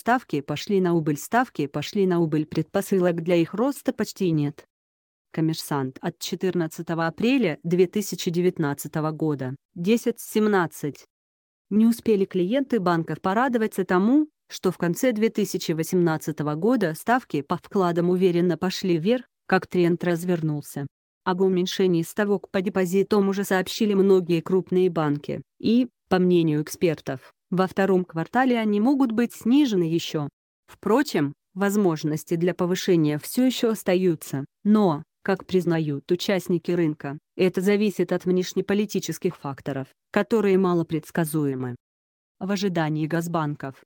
ставки пошли на убыль, ставки пошли на убыль, предпосылок для их роста почти нет. Коммерсант от 14 апреля 2019 года, 10.17. Не успели клиенты банков порадоваться тому, что в конце 2018 года ставки по вкладам уверенно пошли вверх, как тренд развернулся. Об уменьшении ставок по депозитам уже сообщили многие крупные банки, и, по мнению экспертов, во втором квартале они могут быть снижены еще. Впрочем, возможности для повышения все еще остаются, но, как признают участники рынка, это зависит от внешнеполитических факторов, которые малопредсказуемы. В ожидании газбанков.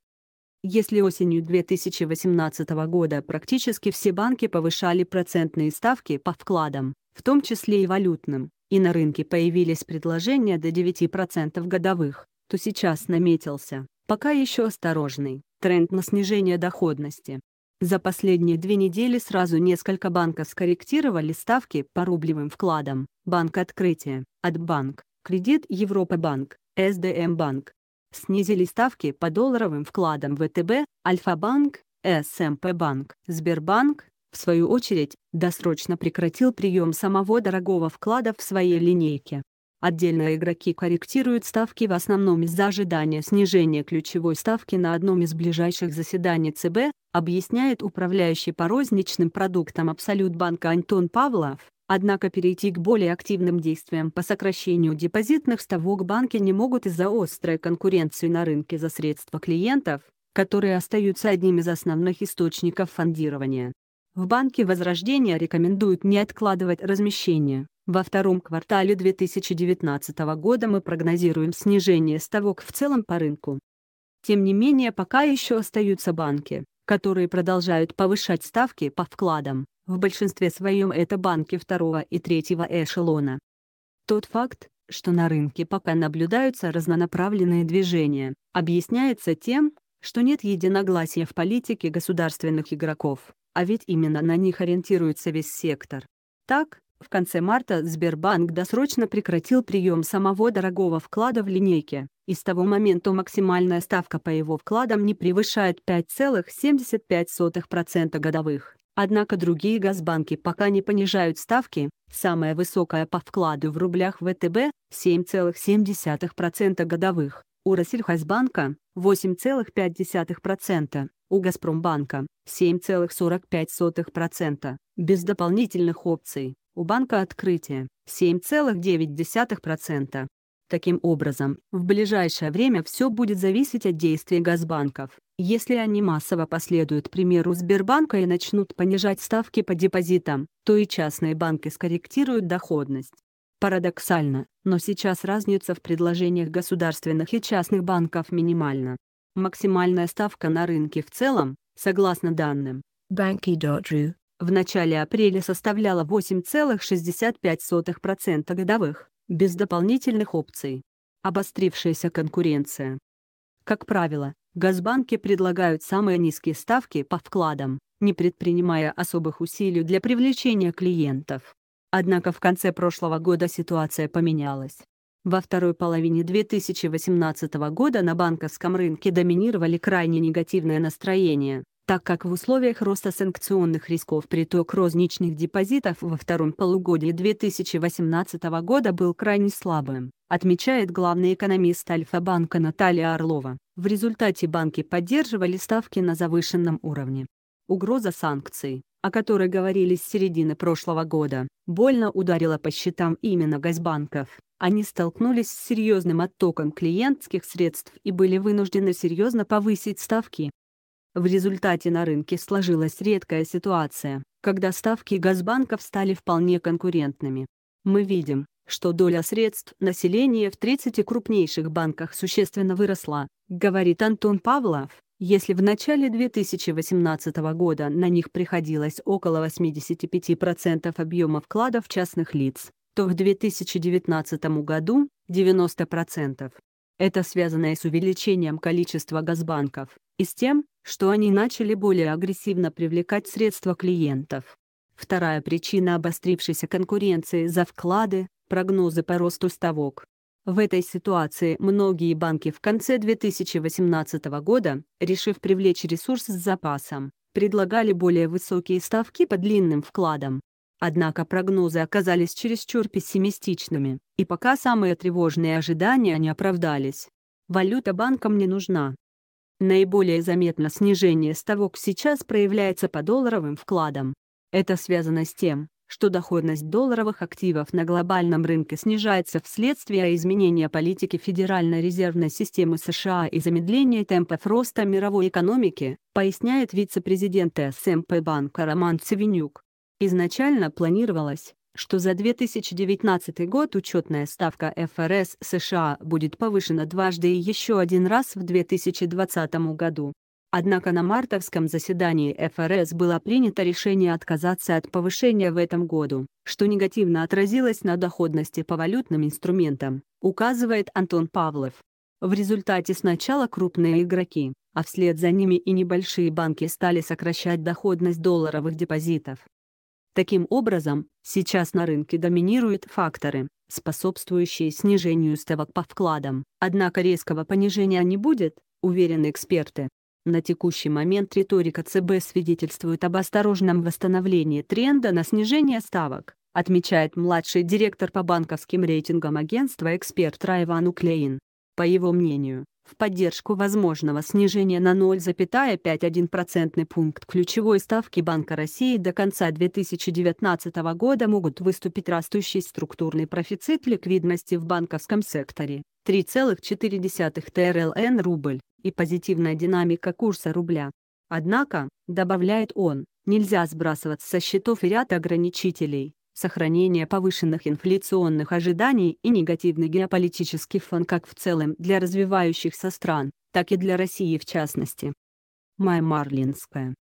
Если осенью 2018 года практически все банки повышали процентные ставки по вкладам, в том числе и валютным, и на рынке появились предложения до 9% годовых, то сейчас наметился, пока еще осторожный, тренд на снижение доходности. За последние две недели сразу несколько банков скорректировали ставки по рублевым вкладам. Банк открытия, Отбанк, Кредит Европа Банк, СДМ эм Банк. Снизили ставки по долларовым вкладам ВТБ, Альфа-банк, СМП эм Банк, Сбербанк, в свою очередь, досрочно прекратил прием самого дорогого вклада в своей линейке. Отдельно игроки корректируют ставки в основном из-за ожидания снижения ключевой ставки на одном из ближайших заседаний ЦБ, объясняет управляющий по розничным продуктам Абсолют банка Антон Павлов. Однако перейти к более активным действиям по сокращению депозитных ставок банки не могут из-за острой конкуренции на рынке за средства клиентов, которые остаются одним из основных источников фондирования. В Банке Возрождения рекомендуют не откладывать размещение. Во втором квартале 2019 года мы прогнозируем снижение ставок в целом по рынку. Тем не менее пока еще остаются банки, которые продолжают повышать ставки по вкладам, в большинстве своем это банки второго и третьего эшелона. Тот факт, что на рынке пока наблюдаются разнонаправленные движения, объясняется тем, что нет единогласия в политике государственных игроков. А ведь именно на них ориентируется весь сектор. Так, в конце марта Сбербанк досрочно прекратил прием самого дорогого вклада в линейке, и с того момента максимальная ставка по его вкладам не превышает 5,75% годовых. Однако другие газбанки пока не понижают ставки, самая высокая по вкладу в рублях ВТБ – 7,7% годовых, у Россельхозбанка – 8,5%, у «Газпромбанка» 7,45%, без дополнительных опций, у банка «Открытие» 7,9%. Таким образом, в ближайшее время все будет зависеть от действий газбанков. Если они массово последуют примеру Сбербанка и начнут понижать ставки по депозитам, то и частные банки скорректируют доходность. Парадоксально, но сейчас разница в предложениях государственных и частных банков минимальна. Максимальная ставка на рынке в целом, согласно данным Banky.ru, в начале апреля составляла 8,65% годовых, без дополнительных опций. Обострившаяся конкуренция. Как правило, газбанки предлагают самые низкие ставки по вкладам, не предпринимая особых усилий для привлечения клиентов. Однако в конце прошлого года ситуация поменялась. Во второй половине 2018 года на банковском рынке доминировали крайне негативное настроение, так как в условиях роста санкционных рисков приток розничных депозитов во втором полугодии 2018 года был крайне слабым, отмечает главный экономист Альфа-банка Наталья Орлова. В результате банки поддерживали ставки на завышенном уровне. Угроза санкций, о которой говорили с середины прошлого года, больно ударила по счетам именно газбанков они столкнулись с серьезным оттоком клиентских средств и были вынуждены серьезно повысить ставки. В результате на рынке сложилась редкая ситуация, когда ставки газбанков стали вполне конкурентными. Мы видим, что доля средств населения в 30 крупнейших банках существенно выросла, говорит Антон Павлов. Если в начале 2018 года на них приходилось около 85% объема вкладов частных лиц, то в 2019 году 90%. Это связано и с увеличением количества газбанков, и с тем, что они начали более агрессивно привлекать средства клиентов. Вторая причина обострившейся конкуренции за вклады – прогнозы по росту ставок. В этой ситуации многие банки в конце 2018 года, решив привлечь ресурс с запасом, предлагали более высокие ставки по длинным вкладам, Однако прогнозы оказались чересчур пессимистичными, и пока самые тревожные ожидания не оправдались. Валюта банкам не нужна. Наиболее заметно снижение ставок сейчас проявляется по долларовым вкладам. Это связано с тем, что доходность долларовых активов на глобальном рынке снижается вследствие изменения политики Федеральной резервной системы США и замедления темпов роста мировой экономики, поясняет вице-президент СМП эм банка Роман Цивенюк. Изначально планировалось, что за 2019 год учетная ставка ФРС США будет повышена дважды и еще один раз в 2020 году. Однако на мартовском заседании ФРС было принято решение отказаться от повышения в этом году, что негативно отразилось на доходности по валютным инструментам, указывает Антон Павлов. В результате сначала крупные игроки, а вслед за ними и небольшие банки стали сокращать доходность долларовых депозитов. Таким образом, сейчас на рынке доминируют факторы, способствующие снижению ставок по вкладам, однако резкого понижения не будет, уверены эксперты. На текущий момент риторика ЦБ свидетельствует об осторожном восстановлении тренда на снижение ставок, отмечает младший директор по банковским рейтингам агентства «Эксперт» Райван Уклеин по его мнению, в поддержку возможного снижения на 0,51% пункт ключевой ставки Банка России до конца 2019 года могут выступить растущий структурный профицит ликвидности в банковском секторе 3,4 ТРЛН рубль и позитивная динамика курса рубля. Однако, добавляет он, нельзя сбрасывать со счетов и ряд ограничителей, сохранение повышенных инфляционных ожиданий и негативный геополитический фон как в целом для развивающихся стран, так и для России в частности. Май Марлинская